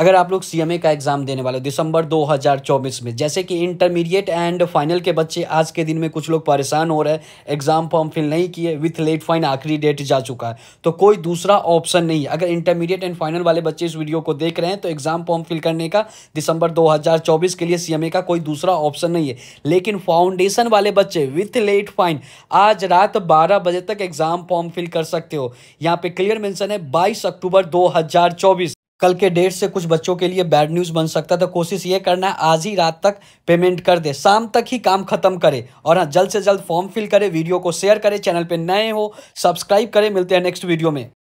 अगर आप लोग सीएमए का एग्ज़ाम देने वाले दिसंबर 2024 में जैसे कि इंटरमीडिएट एंड फाइनल के बच्चे आज के दिन में कुछ लोग परेशान हो रहे हैं एग्ज़ाम फॉर्म फिल नहीं किए विथ लेट फाइन आखिरी डेट जा चुका है तो कोई दूसरा ऑप्शन नहीं है अगर इंटरमीडिएट एंड फाइनल वाले बच्चे इस वीडियो को देख रहे हैं तो एग्ज़ाम फॉर्म फिल करने का दिसंबर दो के लिए सी का कोई दूसरा ऑप्शन नहीं है लेकिन फाउंडेशन वाले बच्चे विथ लेट फाइन आज रात बारह बजे तक एग्ज़ाम फॉर्म फिल कर सकते हो यहाँ पे क्लियर मैंसन है बाईस अक्टूबर दो कल के डेट से कुछ बच्चों के लिए बैड न्यूज़ बन सकता है तो कोशिश ये करना है आज ही रात तक पेमेंट कर दे शाम तक ही काम खत्म करे और हाँ जल्द से जल्द फॉर्म फिल करे वीडियो को शेयर करें चैनल पर नए हो सब्सक्राइब करें मिलते हैं नेक्स्ट वीडियो में